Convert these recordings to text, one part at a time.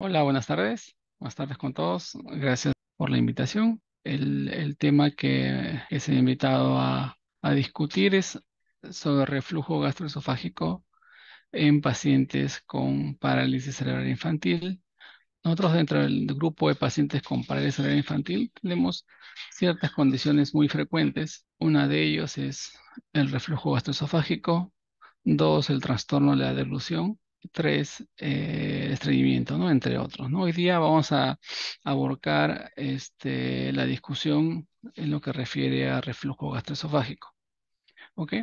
Hola, buenas tardes. Buenas tardes con todos. Gracias por la invitación. El, tema que sido invitado a, discutir es sobre reflujo gastroesofágico en pacientes con parálisis cerebral infantil. Nosotros dentro del grupo de pacientes con parálisis cerebral infantil tenemos ciertas condiciones muy frecuentes. Una de ellas es el reflujo gastroesofágico, dos, el trastorno de la delusión, tres eh, estreñimiento, ¿no? Entre otros, ¿no? Hoy día vamos a abordar este, la discusión en lo que refiere a reflujo gastroesofágico. ¿Ok?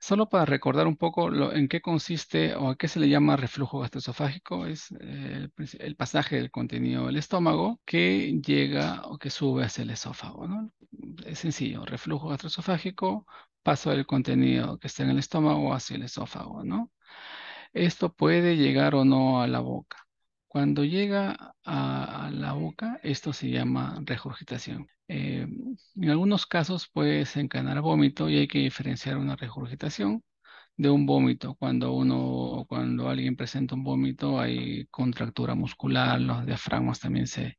Solo para recordar un poco en qué consiste o a qué se le llama reflujo gastroesofágico, es eh, el, el, pasaje del contenido del estómago que llega o que sube hacia el esófago. ¿no? Es sencillo, reflujo gastroesofágico, paso del contenido que está en el estómago hacia el esófago. ¿no? Esto puede llegar o no a la boca. Cuando llega a, la boca, esto se llama regurgitación. Eh, en algunos casos puede desencadenar vómito y hay que diferenciar una regurgitación de un vómito. Cuando uno o cuando alguien presenta un vómito hay contractura muscular, los diafragmas también se,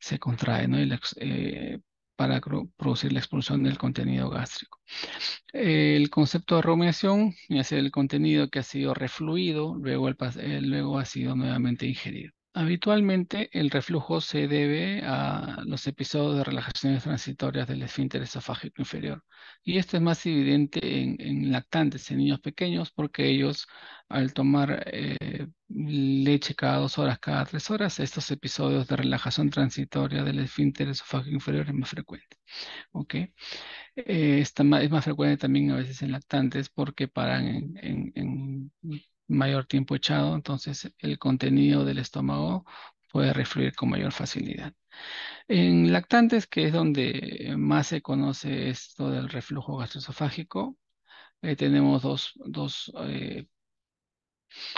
se contraen, ¿no? Eh, para producir la expulsión del contenido gástrico. El concepto de rumiación es el contenido que ha sido refluido, luego, el, eh, luego ha sido nuevamente ingerido. Habitualmente el reflujo se debe a los episodios de relajaciones transitorias del esfínter esofágico inferior. Y esto es más evidente en, lactantes, en niños pequeños, porque ellos al tomar eh, leche cada dos horas, cada tres horas, estos episodios de relajación transitoria del esfínter esofágico inferior es más frecuente. ¿okay? Eh, es, más, frecuente también a veces en lactantes porque paran en mayor tiempo echado, entonces el contenido del estómago puede refluir con mayor facilidad. En lactantes, que es donde más se conoce esto del reflujo gastroesofágico, eh, tenemos dos, eh,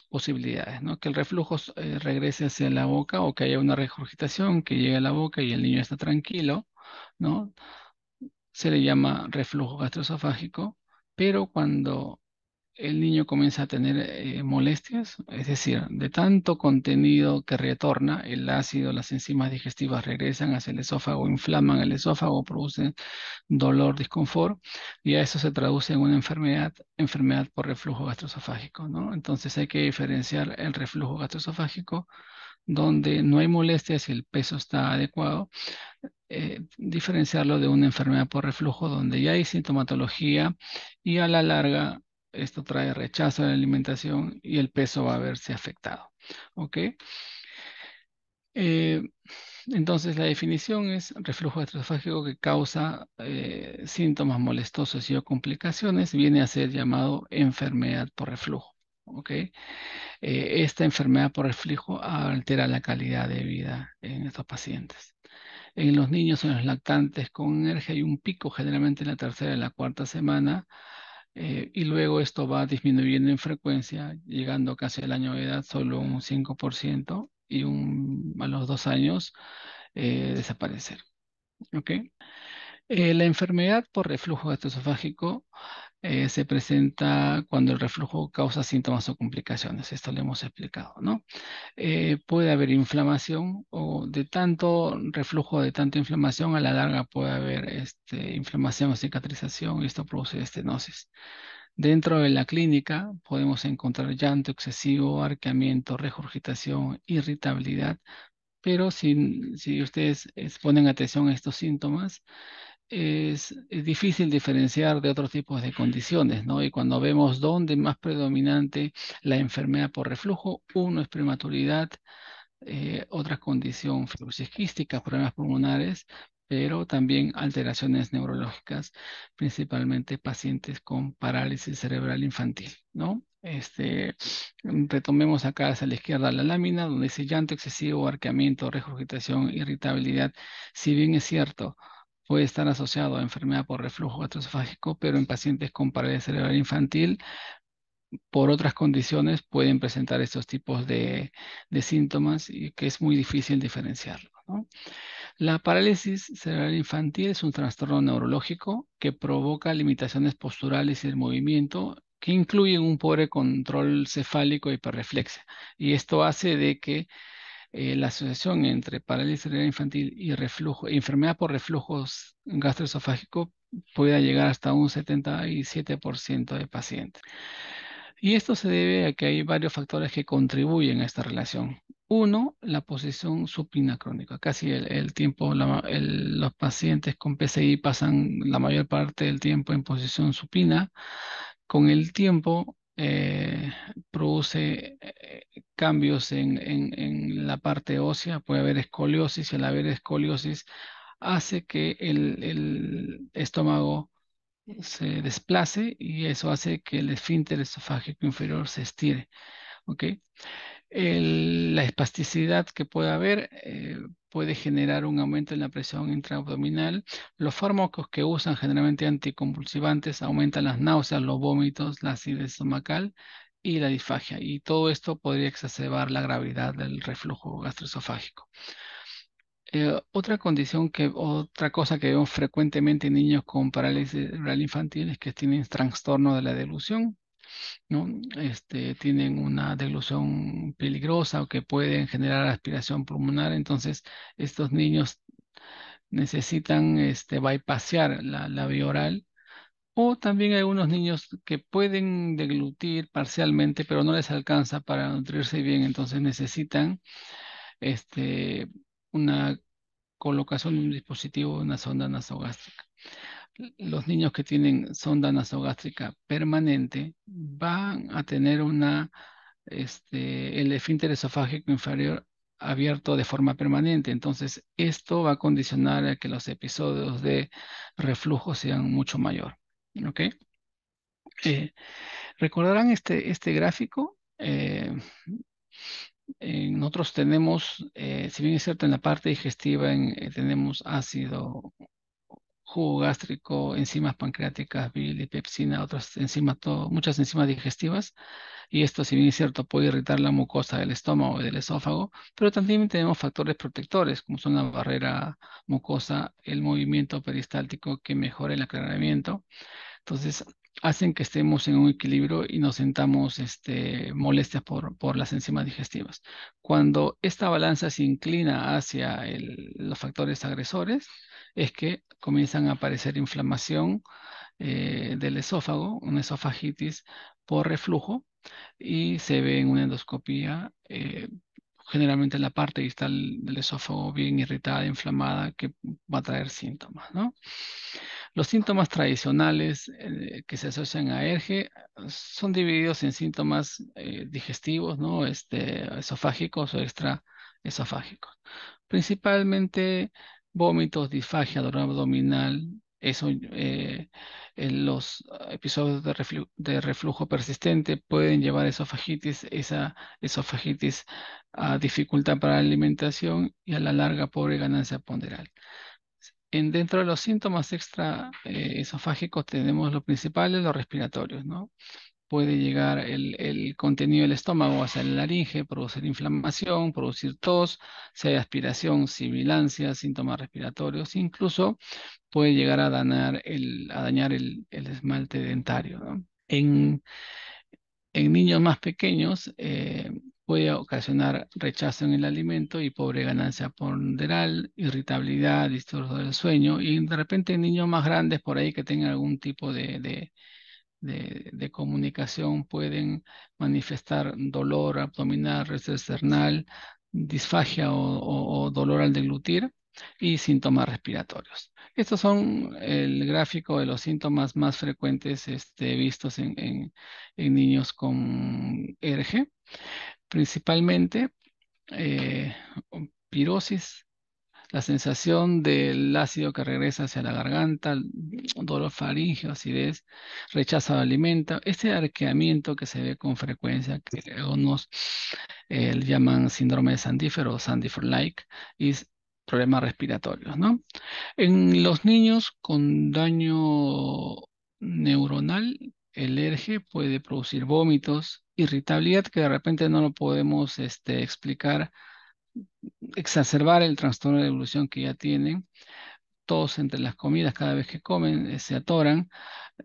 posibilidades, ¿no? Que el reflujo eh, regrese hacia la boca o que haya una regurgitación que llegue a la boca y el niño está tranquilo, ¿no? Se le llama reflujo gastroesofágico, pero cuando el niño comienza a tener eh, molestias, es decir, de tanto contenido que retorna, el ácido, las enzimas digestivas regresan hacia el esófago, inflaman el esófago, producen dolor, disconfort, y a eso se traduce en una enfermedad, enfermedad por reflujo gastroesofágico, ¿no? Entonces hay que diferenciar el reflujo gastroesofágico, donde no hay molestias y el peso está adecuado, eh, diferenciarlo de una enfermedad por reflujo, donde ya hay sintomatología y a la larga esto trae rechazo a la alimentación y el peso va a verse afectado. ¿Ok? Eh, entonces, la definición es reflujo gastroesofágico que causa eh, síntomas molestosos y o complicaciones, viene a ser llamado enfermedad por reflujo. ¿ok? Eh, esta enfermedad por reflujo altera la calidad de vida en estos pacientes. En los niños o en los lactantes con energía hay un pico generalmente en la tercera y la cuarta semana eh, y luego esto va disminuyendo en frecuencia, llegando casi al año de edad solo un 5% y a los dos años eh, desaparecer. Eh, la enfermedad por reflujo gastroesofágico eh, se presenta cuando el reflujo causa síntomas o complicaciones. Esto lo hemos explicado, ¿no? Eh, puede haber inflamación o de tanto reflujo, de tanta inflamación, a la larga puede haber este, inflamación o cicatrización y esto produce estenosis. Dentro de la clínica podemos encontrar llanto excesivo, arqueamiento, regurgitación, irritabilidad, pero si, si ustedes ponen atención a estos síntomas, es, difícil diferenciar de otros tipos de condiciones, ¿no? Y cuando vemos dónde más predominante la enfermedad por reflujo, uno es prematuridad, eh, otra condición fibrosis problemas pulmonares, pero también alteraciones neurológicas, principalmente pacientes con parálisis cerebral infantil, ¿no? Este, mm, retomemos acá hacia la izquierda la lámina, donde dice llanto excesivo, arqueamiento, regurgitación, irritabilidad. Si bien es cierto, puede estar asociado a enfermedad por reflujo gastroesofágico, pero en pacientes con parálisis cerebral infantil, por otras condiciones, pueden presentar estos tipos de, síntomas y que es muy difícil diferenciarlo. La parálisis cerebral infantil es un trastorno neurológico que provoca limitaciones posturales y el movimiento que incluyen un pobre control cefálico y hiperreflexia. Y esto hace de que eh, la asociación entre parálisis cerebral infantil y reflujo, enfermedad por reflujos gastroesofágicos puede llegar hasta un 77% de pacientes. Y esto se debe a que hay varios factores que contribuyen a esta relación. Uno, la posición supina crónica. Casi el, tiempo, los pacientes con PCI pasan la mayor parte del tiempo en posición supina. Con el tiempo, eh, produce eh, eh, cambios en, en, la parte ósea, puede haber escoliosis y al haber escoliosis hace que el, el estómago se desplace y eso hace que el esfínter esofágico inferior se estire. ¿ok? la espasticidad que puede haber eh, puede generar un aumento en la presión intraabdominal. Los fármacos que usan generalmente anticonvulsivantes aumentan las náuseas, los vómitos, la acidez estomacal y la disfagia. Y todo esto podría exacerbar la gravedad del reflujo gastroesofágico. Eh, otra condición que, otra cosa que vemos frecuentemente en niños con parálisis cerebral infantil es que tienen trastorno de la delusión, ¿no? Este, tienen una deglución peligrosa o que pueden generar aspiración pulmonar. Entonces, estos niños necesitan este, bypassear la, vía oral. O también hay unos niños que pueden deglutir parcialmente, pero no les alcanza para nutrirse bien, entonces necesitan este, una colocación de un dispositivo una sonda nasogástrica los niños que tienen sonda nasogástrica permanente van a tener una, este, el esfínter esofágico inferior abierto de forma permanente. Entonces, esto va a condicionar a que los episodios de reflujo sean mucho mayor. ¿Ok? Eh, ¿Recordarán este, este gráfico? Eh, nosotros tenemos, eh, si bien es cierto, en la parte digestiva tenemos ácido jugo gástrico, enzimas pancreáticas, bilipepsina, otras enzimas, muchas enzimas digestivas. Y esto, si bien es cierto, puede irritar la mucosa del estómago y del esófago, pero también tenemos factores protectores, como son la barrera mucosa, el movimiento peristáltico que mejora el aclaramiento. Entonces, hacen que estemos en un equilibrio y nos sentamos este, molestias por, las enzimas digestivas. Cuando esta balanza se inclina hacia los factores agresores, es que comienzan a aparecer inflamación eh, del esófago, una esofagitis por reflujo, y se ve en una endoscopía generalmente eh, generalmente la parte distal del esófago bien irritada, inflamada, que va a traer síntomas, Los síntomas tradicionales eh, que se asocian a ERGE son divididos en síntomas digestivos, ¿no? Este, esofágicos o extraesofágicos. Principalmente vómitos, disfagia, dolor abdominal, eso, eh, los episodios de, reflujo persistente pueden llevar a esofagitis, esa esofagitis a dificultad para la alimentación y a la larga pobre ganancia ponderal. En, dentro de los síntomas extraesofágicos eh, tenemos los principales, los respiratorios, ¿no? puede llegar el, contenido del estómago hacia el laringe, producir inflamación, producir tos, si hay aspiración, sibilancia, síntomas respiratorios, incluso puede llegar a dañar el, a dañar el, esmalte dentario. En, en, niños más pequeños eh, puede ocasionar rechazo en el alimento y pobre ganancia ponderal, irritabilidad, distorsión del sueño y de repente en niños más grandes por ahí que tengan algún tipo de de, comunicación pueden manifestar dolor abdominal, rectal, disfagia o, dolor al deglutir y síntomas respiratorios. Estos son el gráfico de los síntomas más frecuentes este, vistos en, niños con ERG, principalmente eh, pirosis, la sensación del ácido que regresa hacia la garganta, dolor faríngeo, acidez, rechazo de alimento, este arqueamiento que se ve con frecuencia, que algunos eh, llaman síndrome de Sandífero o Sandifer-like, es problemas respiratorios, En los niños con daño neuronal, el ERGE puede producir vómitos, irritabilidad que de repente no lo podemos este, explicar exacerbar el trastorno de evolución que ya tienen. Todos entre las comidas, cada vez que comen, eh, se atoran,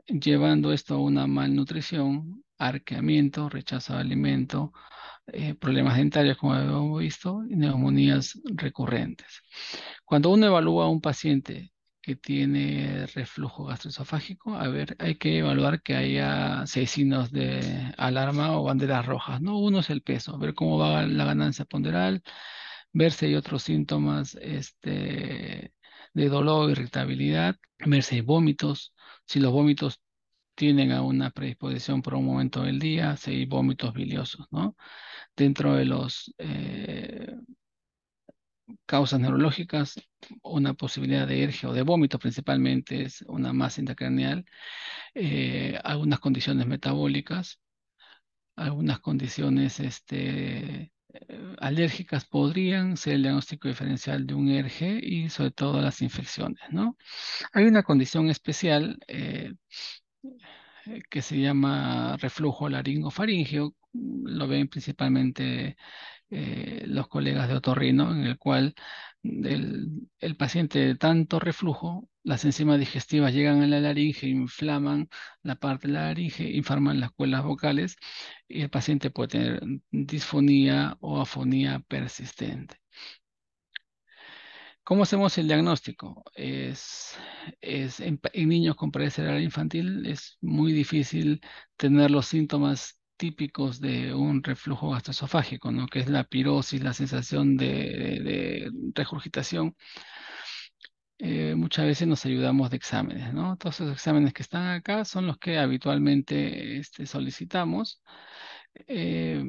llevando esto a una malnutrición, arqueamiento, rechazo de alimento, eh, problemas dentarios, como hemos visto, y neumonías recurrentes. Cuando uno evalúa a un paciente que tiene reflujo gastroesofágico, a ver, hay que evaluar que haya seis signos de alarma o banderas rojas, ¿no? Uno es el peso, ver cómo va la ganancia ponderal, verse y otros síntomas este, de dolor, irritabilidad, verse vómitos, si los vómitos tienen a una predisposición por un momento del día, si hay vómitos biliosos, ¿no? Dentro de los eh, causas neurológicas, una posibilidad de ergio, o de vómito principalmente es una masa intracraneal, eh, algunas condiciones metabólicas, algunas condiciones este, alérgicas podrían ser el diagnóstico diferencial de un ERG y sobre todo las infecciones, ¿no? Hay una condición especial eh, que se llama reflujo laringofaringeo, lo ven principalmente eh, los colegas de otorrino, en el cual el, el paciente de tanto reflujo las enzimas digestivas llegan a la laringe, inflaman la parte de la laringe, inflaman las cuerdas vocales y el paciente puede tener disfonía o afonía persistente. ¿Cómo hacemos el diagnóstico? Es, en, niños con parecer infantil es muy difícil tener los síntomas típicos de un reflujo gastroesofágico, ¿no? que es la pirosis, la sensación de, de regurgitación eh, muchas veces nos ayudamos de exámenes, ¿no? Todos esos exámenes que están acá son los que habitualmente este, solicitamos. Eh,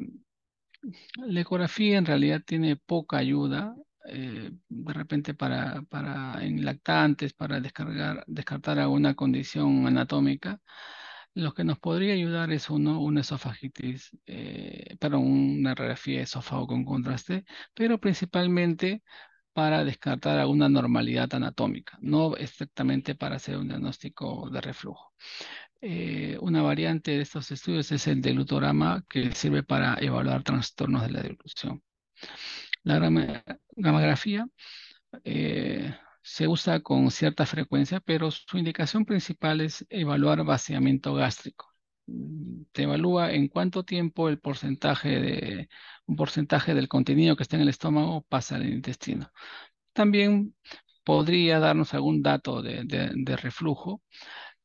la ecografía en realidad tiene poca ayuda, eh, de repente para, para en lactantes, para descargar, descartar alguna condición anatómica. Lo que nos podría ayudar es uno, una esofagitis, perdón, una radiografía de esófago con contraste, pero principalmente para descartar alguna normalidad anatómica, no estrictamente para hacer un diagnóstico de reflujo. Eh, una variante de estos estudios es el lutorama que sirve para evaluar trastornos de la dilución. La eh, se usa con cierta frecuencia, pero su indicación principal es evaluar vaciamiento gástrico. Mm, te evalúa en cuánto tiempo el porcentaje de un porcentaje del contenido que está en el estómago pasa al intestino. También podría darnos algún dato de, reflujo,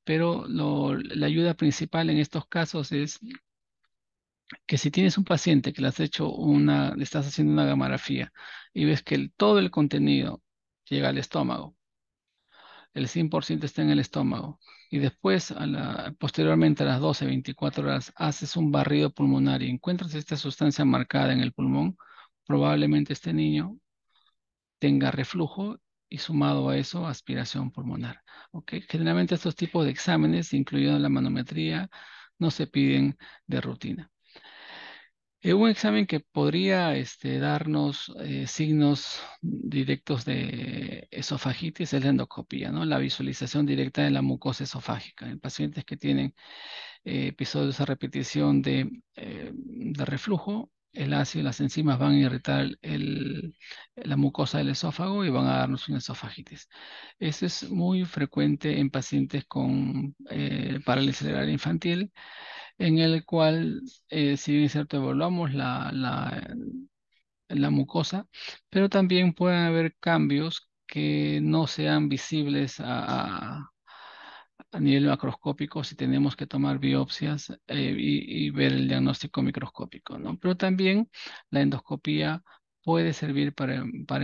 pero la ayuda principal en estos casos es que si tienes un paciente que le has hecho una, le estás haciendo una gamografía y ves que todo el contenido llega al estómago, el 100% está en el estómago, y después, posteriormente a las 12, 24 horas, haces un barrido pulmonar y encuentras esta sustancia marcada en el pulmón, probablemente este niño tenga reflujo y sumado a eso, aspiración pulmonar. Ok, Generalmente estos tipos de exámenes, en la manometría, no se piden de rutina. Eh, un examen que podría este, darnos eh, signos directos de esofagitis es la endoscopía, la visualización directa de la mucosa esofágica. En pacientes que tienen eh, episodios de repetición de, reflujo, el ácido y las enzimas van a irritar la mucosa del esófago y van a darnos una esofagitis. Eso es muy frecuente en pacientes con parálisis cerebral infantil en el cual, eh, si bien es cierto, evaluamos la, la, la mucosa, pero también pueden haber cambios que no sean visibles a, nivel macroscópico si tenemos que tomar biopsias eh, y, ver el diagnóstico microscópico, ¿no? Pero también la endoscopía puede servir para,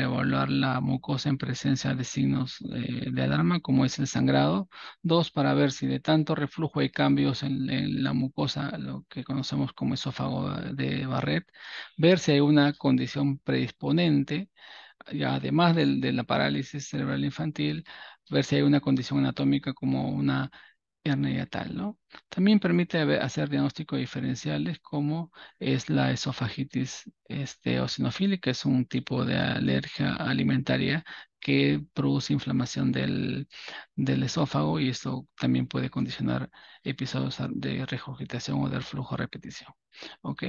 evaluar la mucosa en presencia de signos eh, de alarma, como es el sangrado. Dos, para ver si de tanto reflujo hay cambios en, la mucosa, lo que conocemos como esófago de Barrett. Ver si hay una condición predisponente, y además de, de la parálisis cerebral infantil, ver si hay una condición anatómica como una ¿no? También permite hacer diagnósticos diferenciales como es la esofagitis este, que es un tipo de alergia alimentaria que produce inflamación del, del esófago y esto también puede condicionar episodios de regurgitación o del flujo repetición, ¿ok?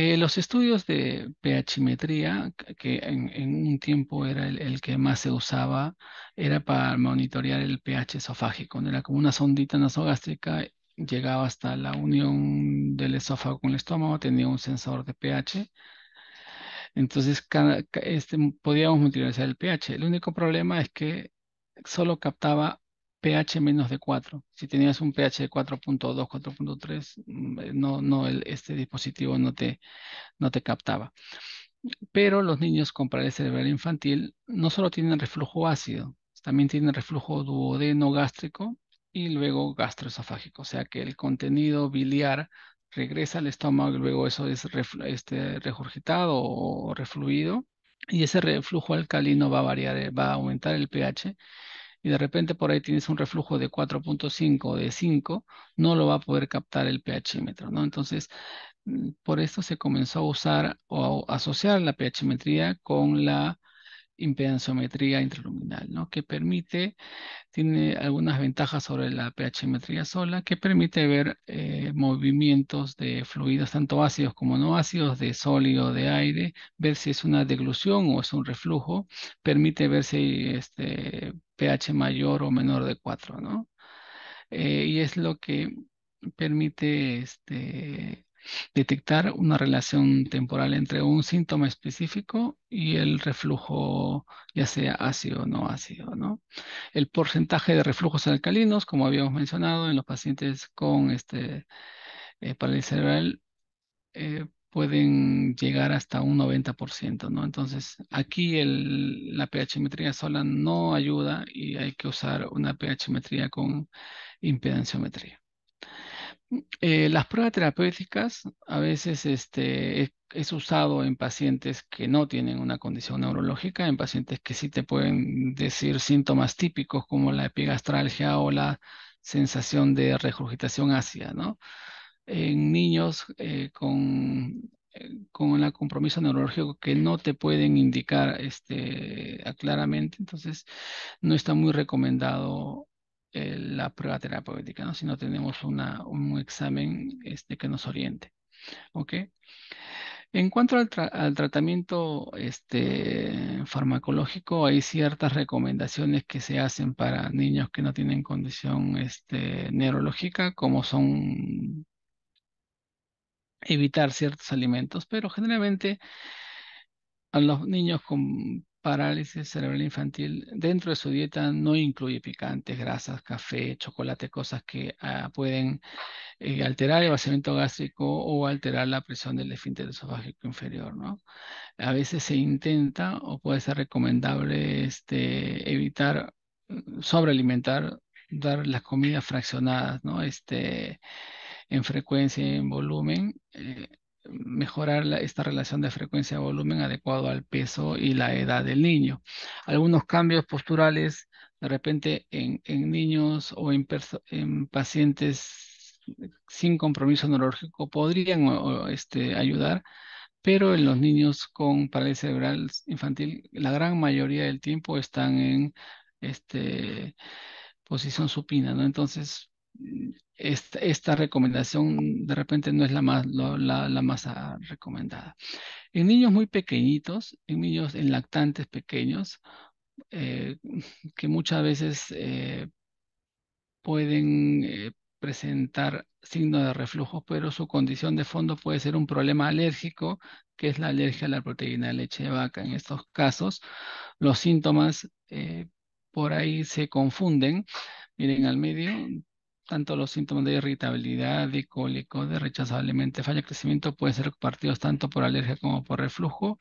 Eh, los estudios de pHimetría, que en, un tiempo era el, que más se usaba, era para monitorear el pH esofágico. Era como una sondita nasogástrica, llegaba hasta la unión del esófago con el estómago, tenía un sensor de pH. Entonces, este, podíamos monitorear el pH. El único problema es que solo captaba pH menos de 4. Si tenías un pH de 4.2, 4.3, mm, eh, no, no, el, este dispositivo no te, no te captaba. Pero los niños con parálisis cerebral infantil no solo tienen reflujo ácido, también tienen reflujo duodeno gástrico y luego gastroesofágico. O sea que el contenido biliar regresa al estómago y luego eso es este, regurgitado o refluido. Y ese reflujo alcalino va a variar, eh, va a aumentar el pH y de repente por ahí tienes un reflujo de 4.5 o de 5, no lo va a poder captar el pHímetro, ¿no? Entonces, mm, por esto se comenzó a usar o asociar la pH-metría con la impedanzometría intraluminal, ¿no? que permite, tiene algunas ventajas sobre la metría sola, que permite ver eh, movimientos de fluidos, tanto ácidos como no ácidos, de sólido, de aire, ver si es una deglución o es un reflujo, permite ver si este, pH mayor o menor de 4, ¿no? Eh, y es lo que permite este, detectar una relación temporal entre un síntoma específico y el reflujo, ya sea ácido o no ácido, ¿no? El porcentaje de reflujos alcalinos, como habíamos mencionado, en los pacientes con este eh, parálisis cerebral eh, pueden llegar hasta un 90%, ¿no? Entonces, aquí el, la pHmetría sola no ayuda y hay que usar una pHmetría con impedanciometría. Eh, las pruebas terapéuticas a veces este, es, usado en pacientes que no tienen una condición neurológica, en pacientes que sí te pueden decir síntomas típicos como la epigastralgia o la sensación de regurgitación ácida, ¿no? En niños eh, con, eh, con compromiso neurológico que no te pueden indicar este, claramente, entonces no está muy recomendado eh, la prueba terapéutica, ¿no? si no tenemos una, un examen este, que nos oriente. ¿ok? En cuanto al, tratamiento este, farmacológico, hay ciertas recomendaciones que se hacen para niños que no tienen condición este, neurológica, como son evitar ciertos alimentos, pero generalmente a los niños con parálisis cerebral infantil dentro de su dieta no incluye picantes, grasas, café, chocolate, cosas que ah, pueden eh, alterar el vaciamiento gástrico o alterar la presión del esfínter esofágico inferior, ¿no? A veces se intenta o puede ser recomendable este, evitar mm, sobrealimentar, dar las comidas fraccionadas, ¿no? Este, en frecuencia y en volumen. Eh, mejorar la, esta relación de frecuencia-volumen adecuado al peso y la edad del niño. Algunos cambios posturales, de repente en, niños o en, pacientes sin compromiso neurológico podrían este, ayudar, pero en los niños con parálisis cerebral infantil, la gran mayoría del tiempo están en este, posición supina, ¿no? Entonces, esta, recomendación de repente no es la más, la, más recomendada. En niños muy pequeñitos, en niños en lactantes pequeños, eh, que muchas veces eh, pueden eh, presentar signos de reflujo, pero su condición de fondo puede ser un problema alérgico, que es la alergia a la proteína de leche de vaca. En estos casos, los síntomas por ahí se confunden, miren al medio, tanto los síntomas de irritabilidad, de cólico, de rechazablemente falla de crecimiento pueden ser compartidos tanto por alergia como por reflujo.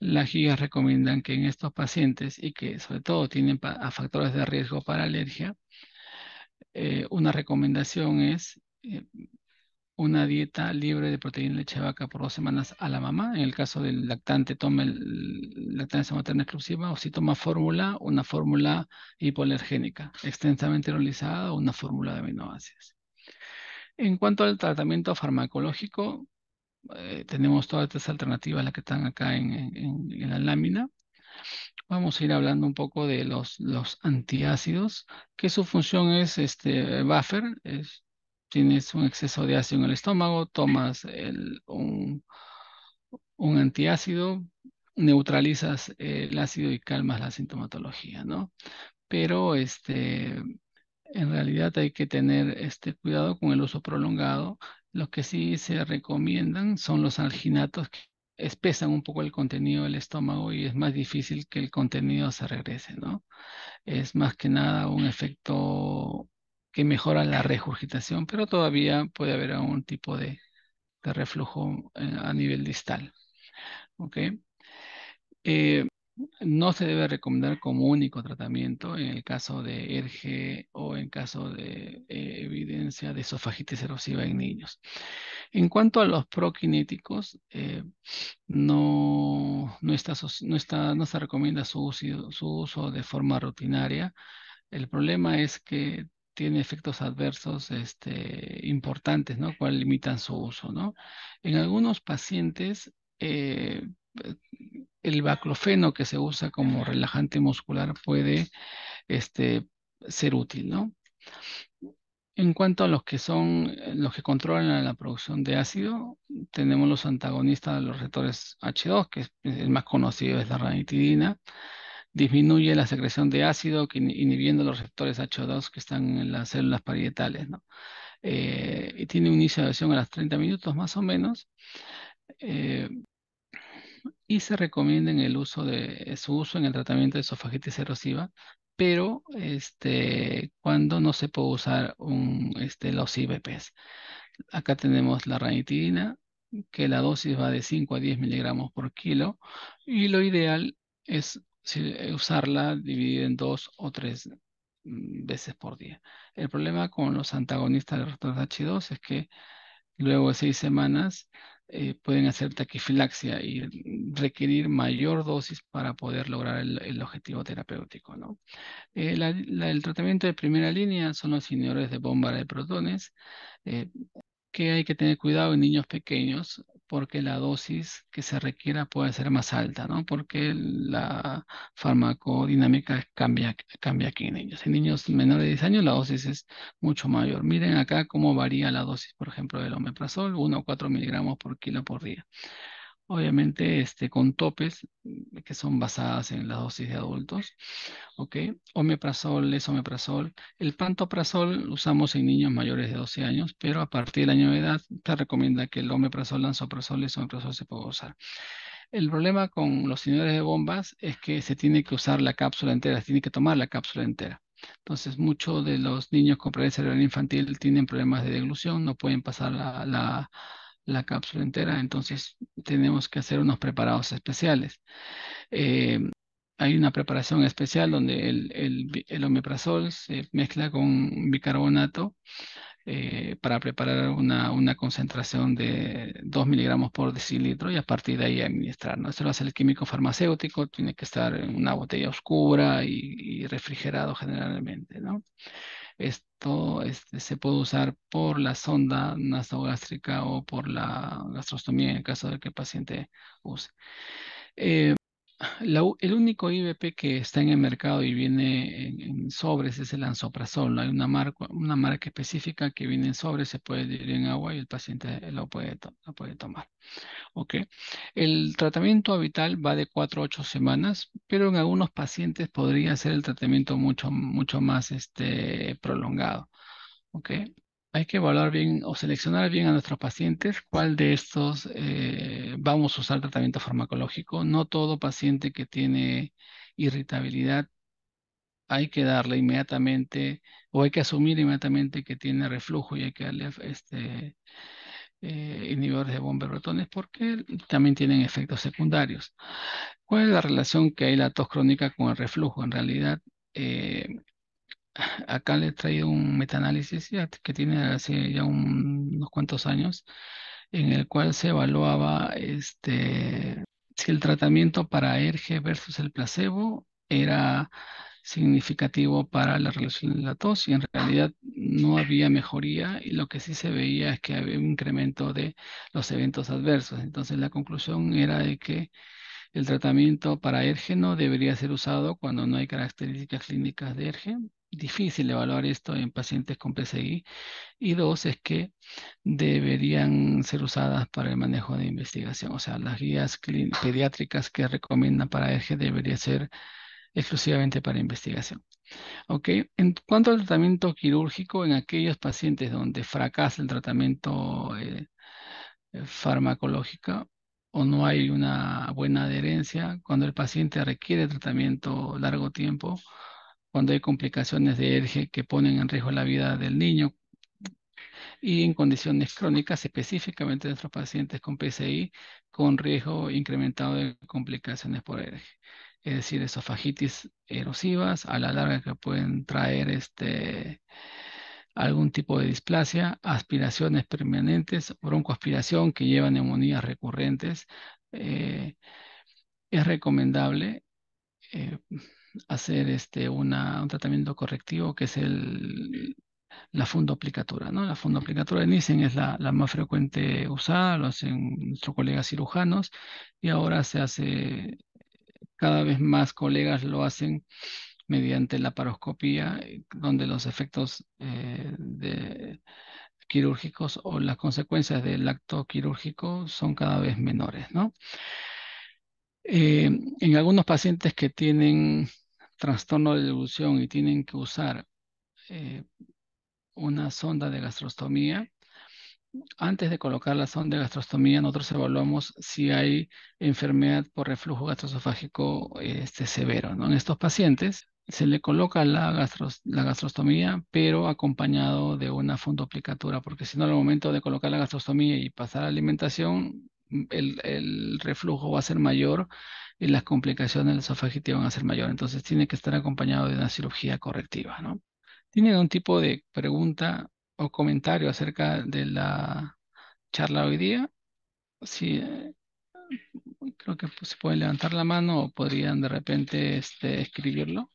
Las guías recomiendan que en estos pacientes y que sobre todo tienen a factores de riesgo para alergia, eh, una recomendación es eh, una dieta libre de proteína de leche vaca por dos semanas a la mamá. En el caso del lactante, tome lactancia materna exclusiva o si toma fórmula, una fórmula hipolergénica, extensamente realizada o una fórmula de aminoácidos. En cuanto al tratamiento farmacológico, eh, tenemos todas estas alternativas, las que están acá en, la lámina. Vamos a ir hablando un poco de los, los antiácidos, que su función es este buffer, es tienes un exceso de ácido en el estómago, tomas un, antiácido, neutralizas el ácido y calmas la sintomatología, ¿no? Pero este, en realidad hay que tener este cuidado con el uso prolongado. Lo que sí se recomiendan son los alginatos que espesan un poco el contenido del estómago y es más difícil que el contenido se regrese, ¿no? Es más que nada un efecto mejora la regurgitación, pero todavía puede haber algún tipo de, reflujo eh, a nivel distal. ¿Ok? Eh, no se debe recomendar como único tratamiento en el caso de ERGE o en caso de eh, evidencia de esofagitis erosiva en niños. En cuanto a los prokinéticos, no, no, no, está, no se recomienda su, su uso de forma rutinaria. El problema es que tiene efectos adversos este, importantes, ¿no? Cual limitan su uso, ¿no? En algunos pacientes, eh, el baclofeno que se usa como relajante muscular puede este, ser útil, ¿no? En cuanto a los que son eh, los que controlan la producción de ácido, tenemos los antagonistas de los receptores H2, que es el más conocido es la ranitidina, disminuye la secreción de ácido, inhibiendo los receptores H2 que están en las células parietales, eh, y tiene un inicio de acción a las 30 minutos más o menos. Eh, y se recomienda el uso de su uso en el tratamiento de esofagitis erosiva, pero este, cuando no se puede usar un, este, los IBPs. Acá tenemos la ranitidina, que la dosis va de 5 a 10 miligramos por kilo, y lo ideal es eh, usarla dividida en dos o tres mm, veces por día. El problema con los antagonistas del receptor H2 es que luego de seis semanas eh, pueden hacer taquifilaxia y requerir mayor dosis para poder lograr el, objetivo terapéutico. Eh, el tratamiento de primera línea son los inhibidores de bomba de protones, que hay que tener cuidado en niños pequeños porque la dosis que se requiera puede ser más alta, ¿no? Porque la farmacodinámica cambia, cambia aquí en niños. En niños menores de 10 años la dosis es mucho mayor. Miren acá cómo varía la dosis, por ejemplo, del omeprazol, 1 o 4 miligramos por kilo por día obviamente este, con topes mm, que son basadas en la dosis de adultos, ¿ok? Omeprazol, lesomeprazol. El pantoprazol usamos en niños mayores de 12 años, pero a partir del año de edad se recomienda que el omeprazol, lanzoprazol, lesomeprazol se pueda usar. El problema con los señores de bombas es que se tiene que usar la cápsula entera, se tiene que tomar la cápsula entera. Entonces, muchos de los niños con prevención infantil tienen problemas de deglución, no pueden pasar la, la la cápsula entera, entonces tenemos que hacer unos preparados especiales. Eh, hay una preparación especial donde el, el, omeprazol se mezcla con bicarbonato eh, para preparar una, una, concentración de 2 miligramos por decilitro y a partir de ahí administrar. ¿no? lo hace el químico farmacéutico, tiene que estar en una botella oscura y, y refrigerado generalmente. ¿no? Esto este, se puede usar por la sonda nasogástrica o por la gastrostomía en el caso de que el paciente use. Eh, el único IVP que está en el mercado y viene en, sobres es el No Hay una marca, una marca específica que viene en sobres, se puede diluir en agua y el paciente lo puede, tomar. Okay. El tratamiento habitual va de 4 a 8 semanas, pero en algunos pacientes podría ser el tratamiento mucho, mucho más este, prolongado. Okay hay que evaluar bien o seleccionar bien a nuestros pacientes cuál de estos eh, vamos a usar tratamiento farmacológico. No todo paciente que tiene irritabilidad hay que darle inmediatamente o hay que asumir inmediatamente que tiene reflujo y hay que darle este, eh, inhibidores de bomba de porque también tienen efectos secundarios. ¿Cuál es la relación que hay la tos crónica con el reflujo? En realidad, eh, acá le he traído un metaanálisis que tiene hace ya unos cuantos años, en el cual se evaluaba este, si el tratamiento para ERGE versus el placebo era significativo para la relación de la tos y en realidad no había mejoría y lo que sí se veía es que había un incremento de los eventos adversos. Entonces la conclusión era de que el tratamiento para ERGE no debería ser usado cuando no hay características clínicas de ERGE difícil evaluar esto en pacientes con PCI y dos es que deberían ser usadas para el manejo de investigación. O sea, las guías pediátricas que recomiendan para eje debería ser exclusivamente para investigación. Ok, en cuanto al tratamiento quirúrgico, en aquellos pacientes donde fracasa el tratamiento eh, eh, farmacológico o no hay una buena adherencia, cuando el paciente requiere tratamiento largo tiempo, cuando hay complicaciones de ERGE que ponen en riesgo la vida del niño y en condiciones crónicas, específicamente de nuestros pacientes con PCI, con riesgo incrementado de complicaciones por ERGE. Es decir, esofagitis erosivas, a la larga que pueden traer este, algún tipo de displasia, aspiraciones permanentes, broncoaspiración que lleva neumonías recurrentes. Eh, es recomendable eh, hacer este, una, un tratamiento correctivo que es el, la fundoplicatura. ¿no? La fundoplicatura de Nissen es la, más frecuente usada, lo hacen nuestros colegas cirujanos y ahora se hace, cada vez más colegas lo hacen mediante la paroscopía, eh, donde los efectos eh, quirúrgicos o las consecuencias del acto quirúrgico son cada vez menores. Eh, en algunos pacientes que tienen trastorno de dilución y tienen que usar eh, una sonda de gastrostomía, antes de colocar la sonda de gastrostomía, nosotros evaluamos si hay enfermedad por reflujo gastroesofágico este, severo. En estos pacientes se le coloca la, gastrostomía, pero acompañado de una fundoplicatura, porque si no, al momento de colocar la gastrostomía y pasar a alimentación, el, reflujo va a ser mayor y las complicaciones de la esofagitis van a ser mayor. Entonces tiene que estar acompañado de una cirugía correctiva, ¿no? ¿Tienen algún tipo de pregunta o comentario acerca de la charla hoy día? Si eh, creo que se pueden levantar la mano o podrían de repente este, escribirlo.